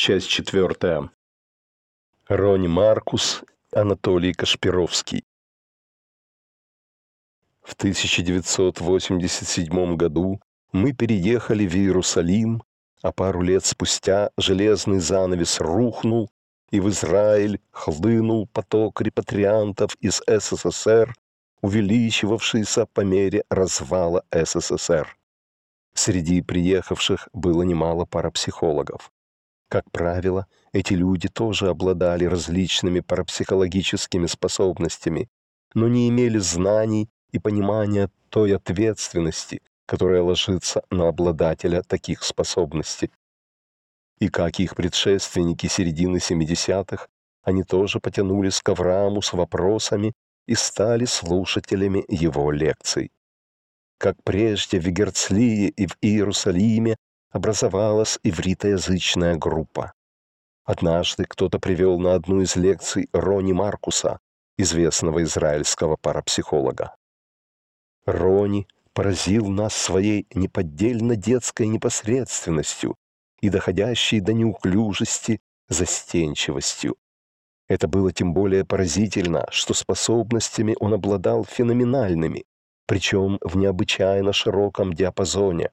Часть четвертая. Рони Маркус, Анатолий Кашпировский. В 1987 году мы переехали в Иерусалим, а пару лет спустя железный занавес рухнул, и в Израиль хлынул поток репатриантов из СССР, увеличивавшийся по мере развала СССР. Среди приехавших было немало парапсихологов. Как правило, эти люди тоже обладали различными парапсихологическими способностями, но не имели знаний и понимания той ответственности, которая ложится на обладателя таких способностей. И как и их предшественники середины 70-х, они тоже потянулись к Аврааму с вопросами и стали слушателями его лекций. Как прежде в Герцлии и в Иерусалиме образовалась ивритоязычная группа. Однажды кто-то привел на одну из лекций Рони Маркуса, известного израильского парапсихолога. Рони поразил нас своей неподдельно детской непосредственностью и доходящей до неуклюжести застенчивостью. Это было тем более поразительно, что способностями он обладал феноменальными, причем в необычайно широком диапазоне,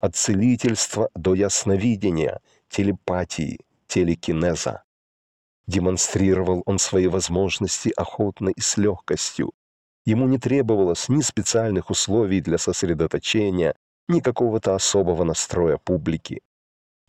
от целительства до ясновидения, телепатии, телекинеза. Демонстрировал он свои возможности охотно и с легкостью. Ему не требовалось ни специальных условий для сосредоточения, ни какого-то особого настроя публики.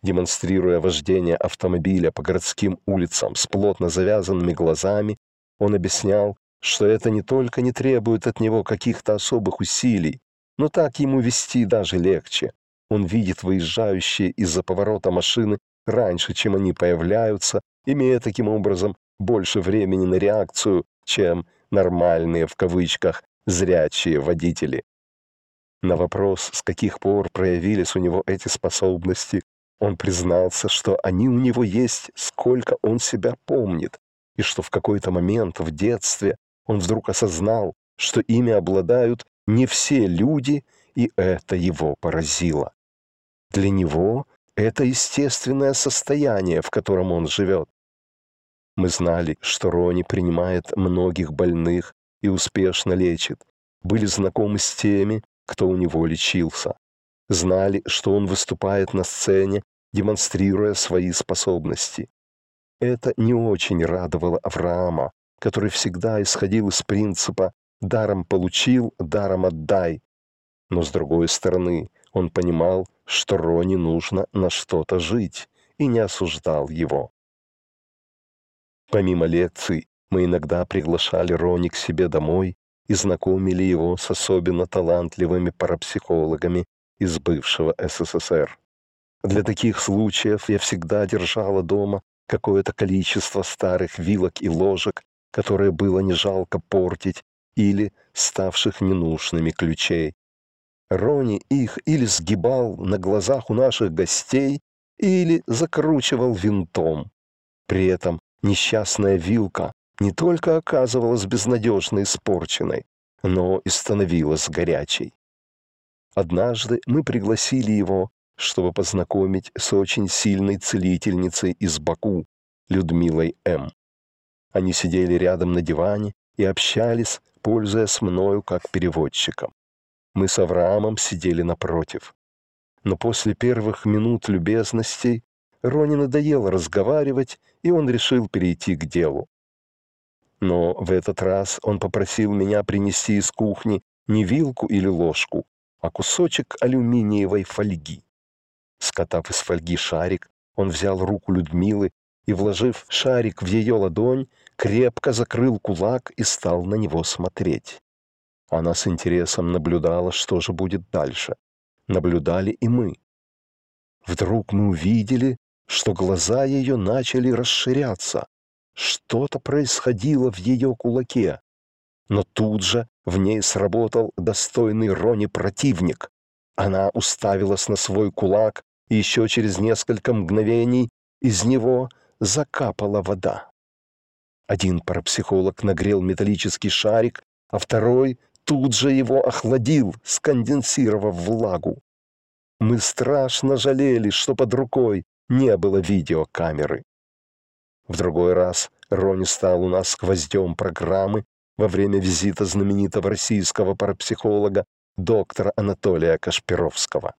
Демонстрируя вождение автомобиля по городским улицам с плотно завязанными глазами, он объяснял, что это не только не требует от него каких-то особых усилий, но так ему вести даже легче. Он видит выезжающие из-за поворота машины раньше, чем они появляются, имея таким образом больше времени на реакцию, чем «нормальные» в кавычках «зрячие водители». На вопрос, с каких пор проявились у него эти способности, он признался, что они у него есть, сколько он себя помнит, и что в какой-то момент в детстве он вдруг осознал, что ими обладают не все люди, и это его поразило. Для него это естественное состояние, в котором он живет. Мы знали, что Рони принимает многих больных и успешно лечит. Были знакомы с теми, кто у него лечился. Знали, что он выступает на сцене, демонстрируя свои способности. Это не очень радовало Авраама, который всегда исходил из принципа «даром получил, даром отдай». Но с другой стороны, он понимал, что Рони нужно на что-то жить, и не осуждал его. Помимо лекций, мы иногда приглашали Рони к себе домой и знакомили его с особенно талантливыми парапсихологами из бывшего СССР. Для таких случаев я всегда держала дома какое-то количество старых вилок и ложек, которые было не жалко портить, или ставших ненужными ключей, Рони их или сгибал на глазах у наших гостей, или закручивал винтом. При этом несчастная вилка не только оказывалась безнадежно испорченной, но и становилась горячей. Однажды мы пригласили его, чтобы познакомить с очень сильной целительницей из Баку, Людмилой М. Они сидели рядом на диване и общались, пользуясь мною как переводчиком. Мы с Авраамом сидели напротив. Но после первых минут любезностей Рони надоело разговаривать, и он решил перейти к делу. Но в этот раз он попросил меня принести из кухни не вилку или ложку, а кусочек алюминиевой фольги. Скатав из фольги шарик, он взял руку Людмилы и, вложив шарик в ее ладонь, крепко закрыл кулак и стал на него смотреть. Она с интересом наблюдала, что же будет дальше. Наблюдали и мы. Вдруг мы увидели, что глаза ее начали расширяться. Что-то происходило в ее кулаке. Но тут же в ней сработал достойный Рони противник. Она уставилась на свой кулак, и еще через несколько мгновений из него закапала вода. Один парапсихолог нагрел металлический шарик, а второй тут же его охладил, сконденсировав влагу. Мы страшно жалели, что под рукой не было видеокамеры. В другой раз Рони стал у нас гвоздем программы во время визита знаменитого российского парапсихолога доктора Анатолия Кашпировского.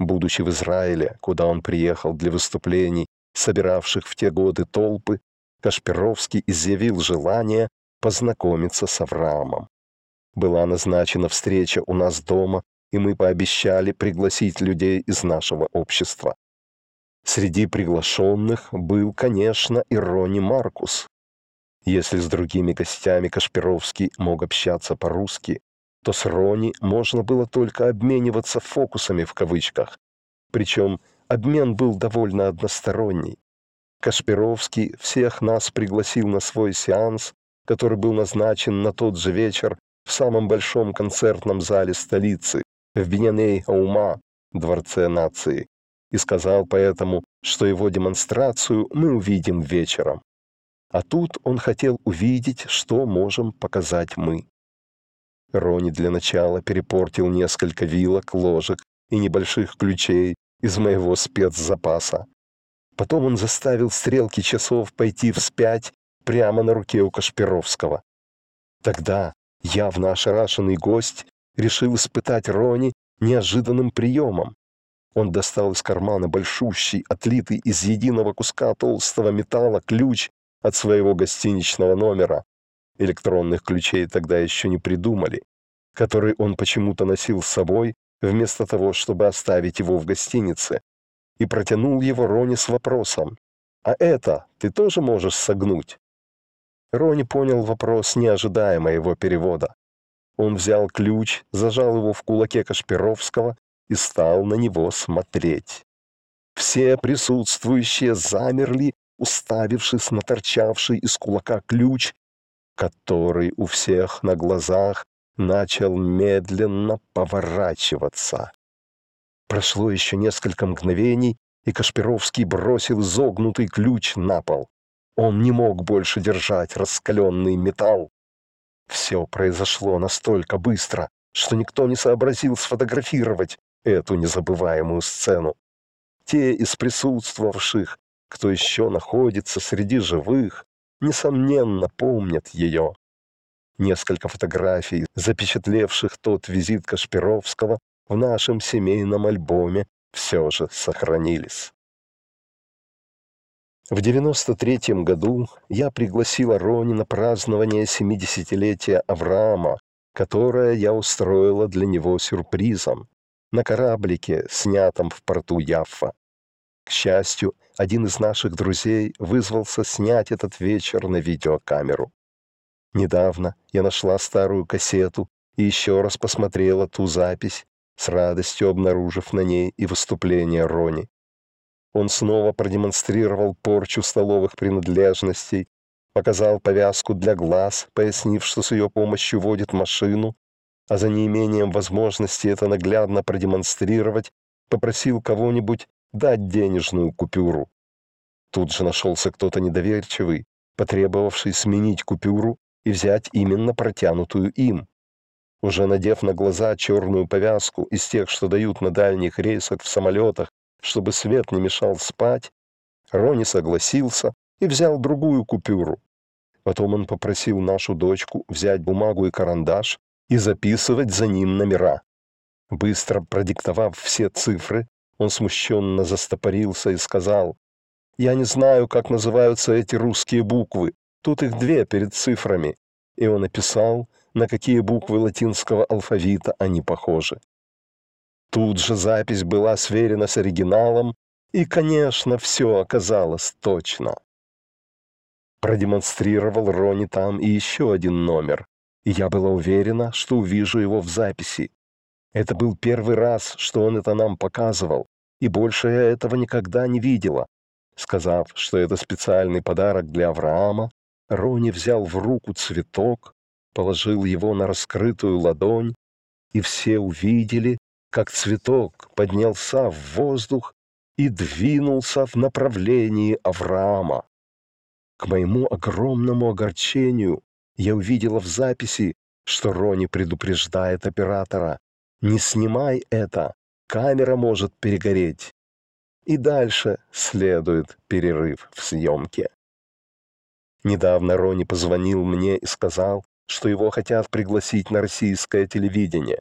Будучи в Израиле, куда он приехал для выступлений, собиравших в те годы толпы, Кашпировский изъявил желание познакомиться с Авраамом. Была назначена встреча у нас дома, и мы пообещали пригласить людей из нашего общества. Среди приглашенных был, конечно, и Рони Маркус. Если с другими гостями Кашпировский мог общаться по-русски, то с Рони можно было только обмениваться «фокусами» в кавычках. Причем обмен был довольно односторонний. Кашпировский всех нас пригласил на свой сеанс, который был назначен на тот же вечер, в самом большом концертном зале столицы, в Беняней-Аума, Дворце нации, и сказал поэтому, что его демонстрацию мы увидим вечером. А тут он хотел увидеть, что можем показать мы. Рони для начала перепортил несколько вилок, ложек и небольших ключей из моего спецзапаса. Потом он заставил стрелки часов пойти вспять прямо на руке у Кашпировского. Тогда Явно ошарашенный гость решил испытать Рони неожиданным приемом. Он достал из кармана большущий, отлитый из единого куска толстого металла ключ от своего гостиничного номера. Электронных ключей тогда еще не придумали, который он почему-то носил с собой, вместо того, чтобы оставить его в гостинице, и протянул его Рони с вопросом. «А это ты тоже можешь согнуть?» Рони понял вопрос, не ожидая моего перевода. Он взял ключ, зажал его в кулаке Кашпировского и стал на него смотреть. Все присутствующие замерли, уставившись на торчавший из кулака ключ, который у всех на глазах начал медленно поворачиваться. Прошло еще несколько мгновений, и Кашпировский бросил изогнутый ключ на пол. Он не мог больше держать раскаленный металл. Все произошло настолько быстро, что никто не сообразил сфотографировать эту незабываемую сцену. Те из присутствовавших, кто еще находится среди живых, несомненно помнят ее. Несколько фотографий, запечатлевших тот визит Кашпировского в нашем семейном альбоме, все же сохранились. В 93 году я пригласила Рони на празднование 70-летия Авраама, которое я устроила для него сюрпризом на кораблике, снятом в порту Яффа. К счастью, один из наших друзей вызвался снять этот вечер на видеокамеру. Недавно я нашла старую кассету и еще раз посмотрела ту запись, с радостью обнаружив на ней и выступление Рони. Он снова продемонстрировал порчу столовых принадлежностей, показал повязку для глаз, пояснив, что с ее помощью водит машину, а за неимением возможности это наглядно продемонстрировать, попросил кого-нибудь дать денежную купюру. Тут же нашелся кто-то недоверчивый, потребовавший сменить купюру и взять именно протянутую им. Уже надев на глаза черную повязку из тех, что дают на дальних рейсах в самолетах чтобы свет не мешал спать, Рони согласился и взял другую купюру. Потом он попросил нашу дочку взять бумагу и карандаш и записывать за ним номера. Быстро продиктовав все цифры, он смущенно застопорился и сказал, «Я не знаю, как называются эти русские буквы. Тут их две перед цифрами». И он описал, на какие буквы латинского алфавита они похожи. Тут же запись была сверена с оригиналом, и, конечно, все оказалось точно. Продемонстрировал Рони там и еще один номер, и я была уверена, что увижу его в записи. Это был первый раз, что он это нам показывал, и больше я этого никогда не видела. Сказав, что это специальный подарок для Авраама, Рони взял в руку цветок, положил его на раскрытую ладонь, и все увидели, как цветок поднялся в воздух и двинулся в направлении Авраама. К моему огромному огорчению я увидела в записи, что Рони предупреждает оператора. «Не снимай это, камера может перегореть». И дальше следует перерыв в съемке. Недавно Рони позвонил мне и сказал, что его хотят пригласить на российское телевидение.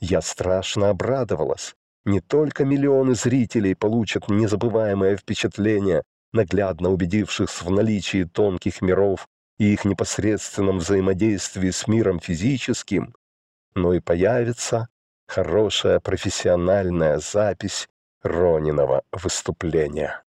Я страшно обрадовалась. Не только миллионы зрителей получат незабываемое впечатление, наглядно убедившихся в наличии тонких миров и их непосредственном взаимодействии с миром физическим, но и появится хорошая профессиональная запись Ронинова выступления.